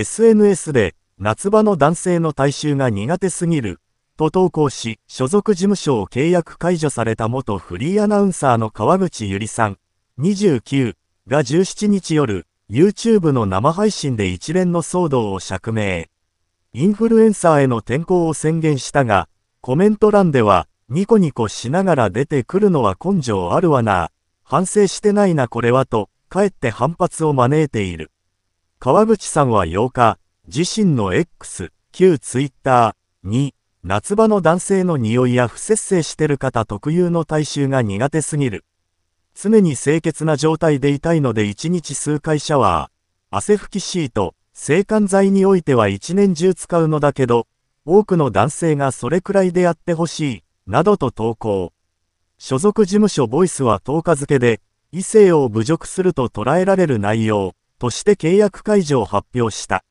SNS で、夏場の男性の体臭が苦手すぎる、と投稿し、所属事務所を契約解除された元フリーアナウンサーの川口ゆりさん、29が17日夜、YouTube の生配信で一連の騒動を釈明。インフルエンサーへの転向を宣言したが、コメント欄では、ニコニコしながら出てくるのは根性あるわな、反省してないなこれはと、かえって反発を招いている。川淵さんは8日、自身の X、旧 Twitter に、夏場の男性の匂いや不節制してる方特有の体臭が苦手すぎる。常に清潔な状態でいたいので1日数回シャワー、汗拭きシート、制汗剤においては一年中使うのだけど、多くの男性がそれくらいでやってほしい、などと投稿。所属事務所ボイスは10日付で、異性を侮辱すると捉えられる内容。として契約解除を発表した。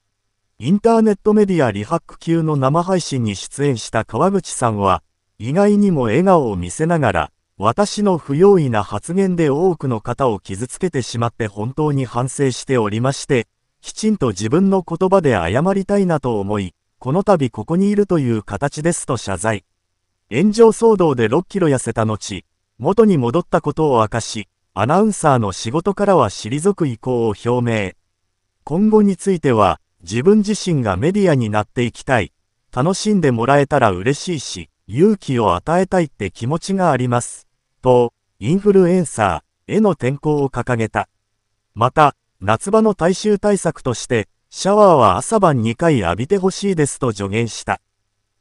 インターネットメディアリハック級の生配信に出演した川口さんは、意外にも笑顔を見せながら、私の不用意な発言で多くの方を傷つけてしまって本当に反省しておりまして、きちんと自分の言葉で謝りたいなと思い、この度ここにいるという形ですと謝罪。炎上騒動で6キロ痩せた後、元に戻ったことを明かし、アナウンサーの仕事からは退く意向を表明。今後については、自分自身がメディアになっていきたい。楽しんでもらえたら嬉しいし、勇気を与えたいって気持ちがあります。と、インフルエンサーへの転向を掲げた。また、夏場の大衆対策として、シャワーは朝晩2回浴びてほしいですと助言した。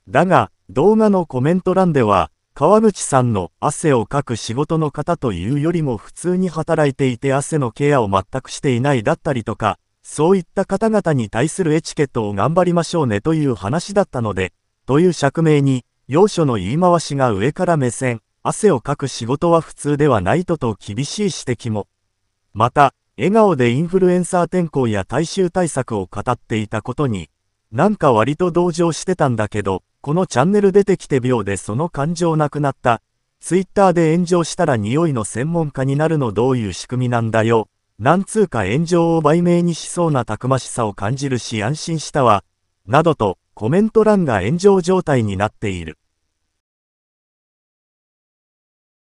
だが、動画のコメント欄では、川口さんの汗をかく仕事の方というよりも普通に働いていて汗のケアを全くしていないだったりとか、そういった方々に対するエチケットを頑張りましょうねという話だったので、という釈明に、要所の言い回しが上から目線、汗をかく仕事は普通ではないとと厳しい指摘も。また、笑顔でインフルエンサー転校や大衆対策を語っていたことに、なんか割と同情してたんだけど、このチャンネル出てきて秒でその感情なくなった。ツイッターで炎上したら匂いの専門家になるのどういう仕組みなんだよ。なんつうか炎上を売名にしそうなたくましさを感じるし安心したわ。などとコメント欄が炎上状態になっている。